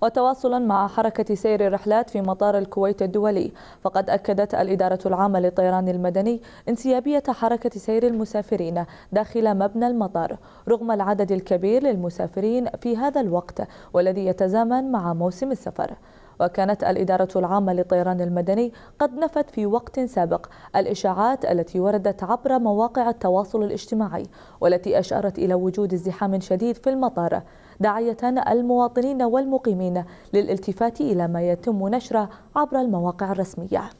وتواصلا مع حركة سير الرحلات في مطار الكويت الدولي فقد أكدت الإدارة العامة للطيران المدني انسيابية حركة سير المسافرين داخل مبنى المطار رغم العدد الكبير للمسافرين في هذا الوقت والذي يتزامن مع موسم السفر وكانت الإدارة العامة للطيران المدني قد نفت في وقت سابق الإشاعات التي وردت عبر مواقع التواصل الاجتماعي والتي أشارت إلى وجود ازدحام شديد في المطار داعية المواطنين والمقيمين للالتفات إلى ما يتم نشره عبر المواقع الرسمية